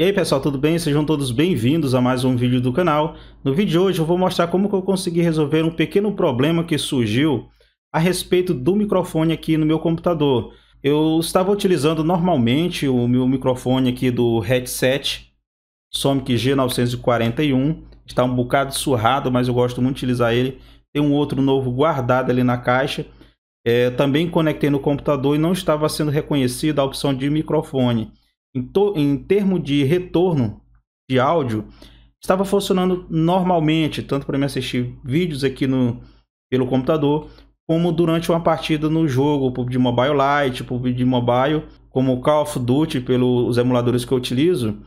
E aí pessoal, tudo bem? Sejam todos bem-vindos a mais um vídeo do canal. No vídeo de hoje eu vou mostrar como que eu consegui resolver um pequeno problema que surgiu a respeito do microfone aqui no meu computador. Eu estava utilizando normalmente o meu microfone aqui do headset Sonic G941. Está um bocado surrado, mas eu gosto muito de utilizar ele. Tem um outro novo guardado ali na caixa. É, também conectei no computador e não estava sendo reconhecida a opção de microfone em, em termo de retorno de áudio, estava funcionando normalmente, tanto para me assistir vídeos aqui no, pelo computador, como durante uma partida no jogo de Mobile Lite, de Mobile, como o Call of Duty, pelos emuladores que eu utilizo.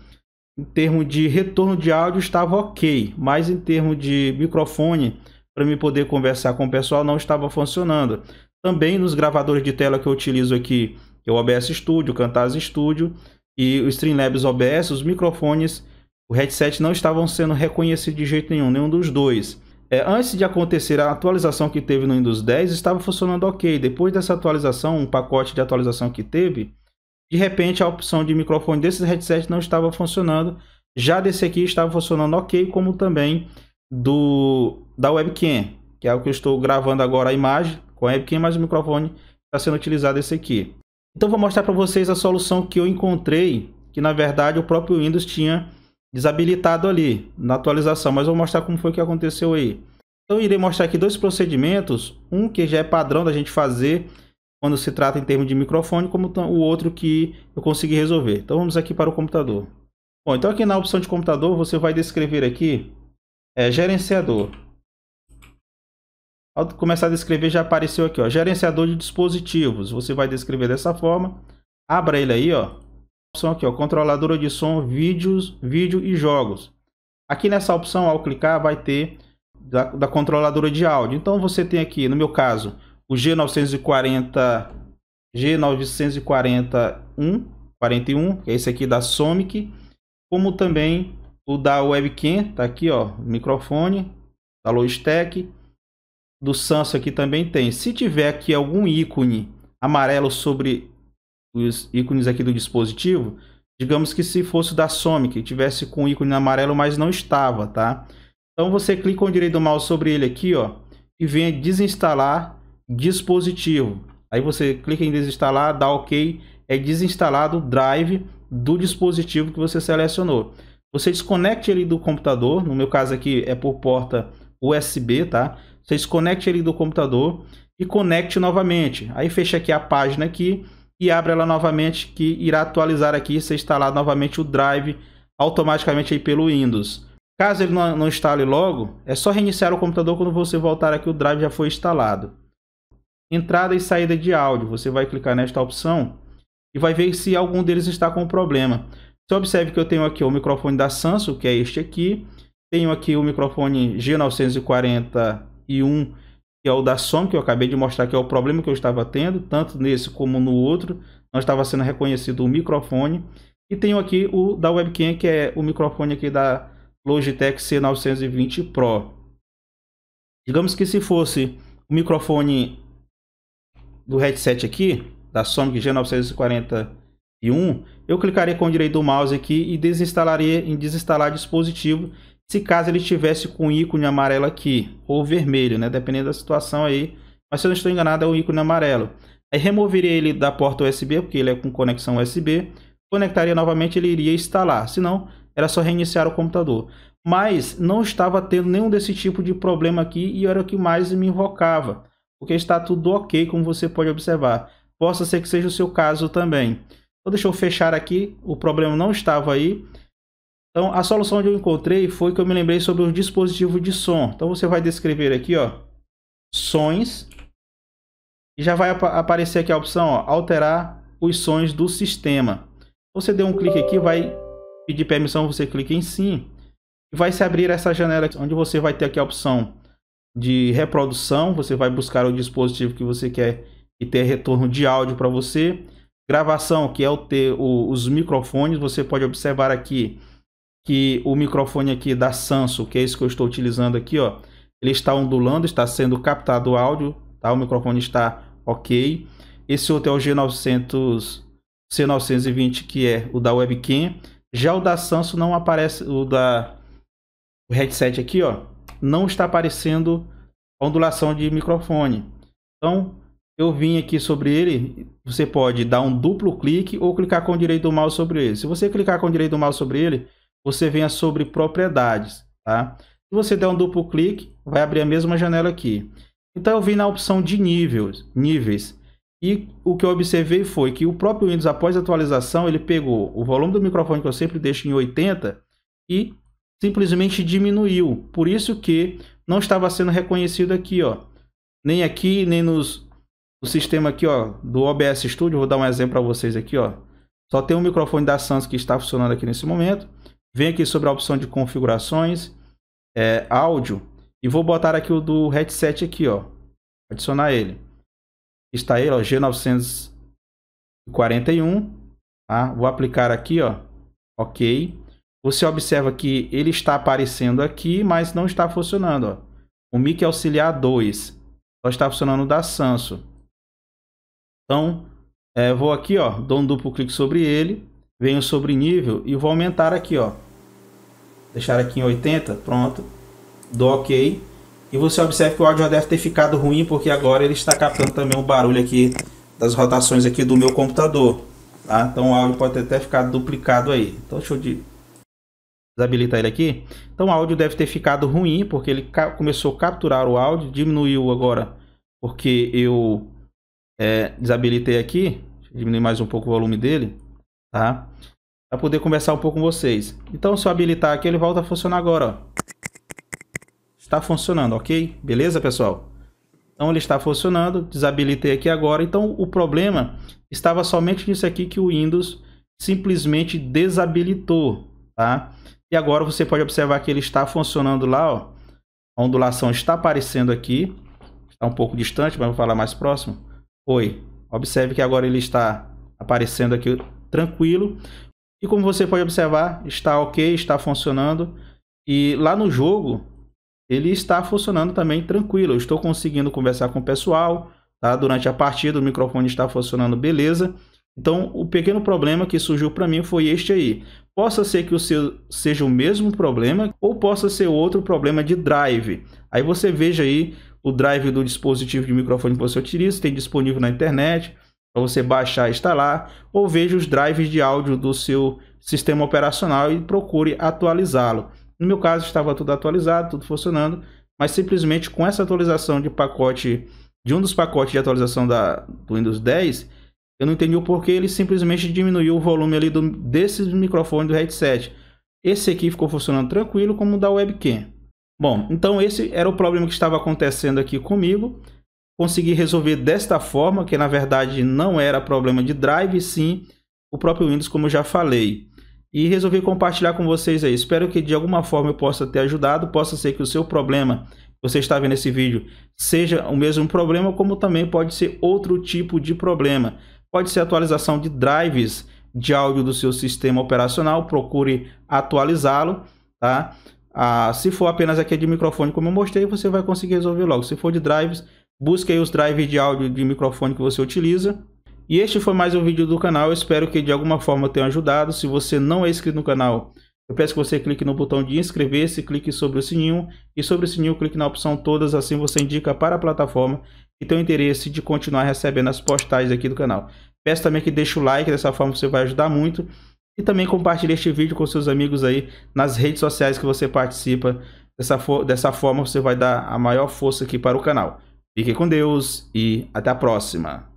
Em termo de retorno de áudio estava ok, mas em termo de microfone, para me poder conversar com o pessoal, não estava funcionando. Também nos gravadores de tela que eu utilizo aqui, que é o OBS Studio, Camtasia Studio, e o Streamlabs OBS, os microfones, o headset não estavam sendo reconhecidos de jeito nenhum, nenhum dos dois. É, antes de acontecer a atualização que teve no Windows 10, estava funcionando ok. Depois dessa atualização, um pacote de atualização que teve, de repente a opção de microfone desses headsets não estava funcionando. Já desse aqui estava funcionando ok, como também do da webcam, que é o que eu estou gravando agora a imagem com a webcam, mas o microfone está sendo utilizado esse aqui. Então vou mostrar para vocês a solução que eu encontrei, que na verdade o próprio Windows tinha desabilitado ali na atualização, mas vou mostrar como foi que aconteceu aí. Então irei mostrar aqui dois procedimentos, um que já é padrão da gente fazer quando se trata em termos de microfone, como o outro que eu consegui resolver. Então vamos aqui para o computador. Bom, então aqui na opção de computador você vai descrever aqui é, gerenciador. Ao começar a descrever, já apareceu aqui, ó, gerenciador de dispositivos. Você vai descrever dessa forma. Abra ele aí, ó. Opção aqui, ó, controladora de som, vídeos, vídeo e jogos. Aqui nessa opção, ao clicar, vai ter da, da controladora de áudio. Então você tem aqui, no meu caso, o G940 G941 41, que é esse aqui da Somic, como também o da webcam, tá aqui, ó, microfone da Logitech do Sanso aqui também tem. Se tiver aqui algum ícone amarelo sobre os ícones aqui do dispositivo, digamos que se fosse da que tivesse com ícone amarelo, mas não estava, tá? Então você clica com o direito do mouse sobre ele aqui, ó, e vem desinstalar dispositivo. Aí você clica em desinstalar, dá OK, é desinstalado o drive do dispositivo que você selecionou. Você desconecte ele do computador, no meu caso aqui é por porta USB, tá? Você desconecte ele do computador e conecte novamente. Aí fecha aqui a página aqui e abre ela novamente que irá atualizar aqui. Você instalar novamente o Drive automaticamente aí pelo Windows. Caso ele não, não instale logo, é só reiniciar o computador quando você voltar aqui o Drive já foi instalado. Entrada e saída de áudio. Você vai clicar nesta opção e vai ver se algum deles está com problema. Você observe que eu tenho aqui o microfone da Samsung, que é este aqui. Tenho aqui o microfone G940 e um que é o da SOM, que eu acabei de mostrar que é o problema que eu estava tendo, tanto nesse como no outro, não estava sendo reconhecido o microfone. E tenho aqui o da webcam, que é o microfone aqui da Logitech C920 Pro. Digamos que se fosse o microfone do headset aqui, da Som G941, eu clicaria com o direito do mouse aqui e desinstalaria em desinstalar dispositivo se caso ele estivesse com o ícone amarelo aqui, ou vermelho, né? Dependendo da situação aí. Mas se eu não estou enganado, é o ícone amarelo. Aí removeria ele da porta USB, porque ele é com conexão USB. Conectaria novamente, ele iria instalar. Se não, era só reiniciar o computador. Mas não estava tendo nenhum desse tipo de problema aqui e era o que mais me invocava. Porque está tudo ok, como você pode observar. Possa ser que seja o seu caso também. Então, deixa eu fechar aqui, o problema não estava aí. Então, a solução que eu encontrei foi que eu me lembrei sobre um dispositivo de som. Então, você vai descrever aqui, ó, sons. E já vai ap aparecer aqui a opção, ó, alterar os sons do sistema. Você deu um clique aqui, vai pedir permissão, você clica em sim. E vai se abrir essa janela onde você vai ter aqui a opção de reprodução. Você vai buscar o dispositivo que você quer e ter retorno de áudio para você. Gravação, que é o ter o, os microfones. Você pode observar aqui que o microfone aqui da Samsung, que é esse que eu estou utilizando aqui, ó, ele está ondulando, está sendo captado o áudio, tá? O microfone está ok. Esse outro é o G900 C920, que é o da webcam. Já o da Samsung não aparece, o da o headset aqui, ó, não está aparecendo ondulação de microfone. Então, eu vim aqui sobre ele, você pode dar um duplo clique ou clicar com o direito do mouse sobre ele. Se você clicar com o direito do mouse sobre ele, você venha sobre propriedades, tá? Se você der um duplo clique, vai abrir a mesma janela aqui. Então eu vim na opção de níveis, níveis. E o que eu observei foi que o próprio Windows, após a atualização, ele pegou o volume do microfone que eu sempre deixo em 80 e simplesmente diminuiu. Por isso que não estava sendo reconhecido aqui, ó. Nem aqui, nem nos o sistema aqui, ó, do OBS Studio, vou dar um exemplo para vocês aqui, ó. Só tem o um microfone da Sans que está funcionando aqui nesse momento. Venho aqui sobre a opção de configurações, é, áudio, e vou botar aqui o do headset aqui, ó. Adicionar ele. Está ele, ó, G941, tá? Vou aplicar aqui, ó. OK. Você observa que ele está aparecendo aqui, mas não está funcionando, ó. O mic auxiliar 2 só está funcionando da Sansu. Então, é, vou aqui, ó, dou um duplo clique sobre ele, venho sobre nível e vou aumentar aqui, ó, deixar aqui em 80, pronto, dou ok. E você observa que o áudio já deve ter ficado ruim, porque agora ele está captando também o barulho aqui das rotações aqui do meu computador. Tá? Então o áudio pode ter até ficado duplicado aí. Então deixa eu de... desabilitar ele aqui. Então o áudio deve ter ficado ruim, porque ele começou a capturar o áudio, diminuiu agora, porque eu é, desabilitei aqui. diminui mais um pouco o volume dele. Tá? para poder conversar um pouco com vocês. Então, se eu habilitar aqui, ele volta a funcionar agora, ó. Está funcionando, ok? Beleza, pessoal? Então, ele está funcionando, desabilitei aqui agora. Então, o problema estava somente nisso aqui que o Windows simplesmente desabilitou, tá? E agora você pode observar que ele está funcionando lá, ó. A ondulação está aparecendo aqui. Está um pouco distante, mas vou falar mais próximo. Oi. Observe que agora ele está aparecendo aqui tranquilo. E como você pode observar, está ok, está funcionando. E lá no jogo, ele está funcionando também tranquilo. Eu estou conseguindo conversar com o pessoal, tá? Durante a partida, o microfone está funcionando beleza. Então, o pequeno problema que surgiu para mim foi este aí. Possa ser que o seu seja o mesmo problema ou possa ser outro problema de drive. Aí você veja aí o drive do dispositivo de microfone que você utiliza, tem disponível na internet para você baixar e instalar, ou veja os drives de áudio do seu sistema operacional e procure atualizá-lo. No meu caso, estava tudo atualizado, tudo funcionando, mas simplesmente com essa atualização de pacote, de um dos pacotes de atualização da, do Windows 10, eu não entendi o porquê ele simplesmente diminuiu o volume ali do, desse microfone do headset. Esse aqui ficou funcionando tranquilo como o da webcam. Bom, então esse era o problema que estava acontecendo aqui comigo consegui resolver desta forma, que na verdade não era problema de drive, sim o próprio Windows, como eu já falei. E resolvi compartilhar com vocês aí. Espero que de alguma forma eu possa ter ajudado. Possa ser que o seu problema você está vendo esse vídeo seja o mesmo problema, como também pode ser outro tipo de problema. Pode ser atualização de drives de áudio do seu sistema operacional. Procure atualizá-lo, tá? Ah, se for apenas aqui de microfone, como eu mostrei, você vai conseguir resolver logo. Se for de drives, Busque aí os drives de áudio de microfone que você utiliza. E este foi mais um vídeo do canal, eu espero que de alguma forma tenha ajudado. Se você não é inscrito no canal, eu peço que você clique no botão de inscrever-se, clique sobre o sininho e sobre o sininho clique na opção todas, assim você indica para a plataforma que tem o interesse de continuar recebendo as postagens aqui do canal. Peço também que deixe o like, dessa forma você vai ajudar muito. E também compartilhe este vídeo com seus amigos aí nas redes sociais que você participa. Dessa, dessa forma você vai dar a maior força aqui para o canal. Fique com Deus e até a próxima.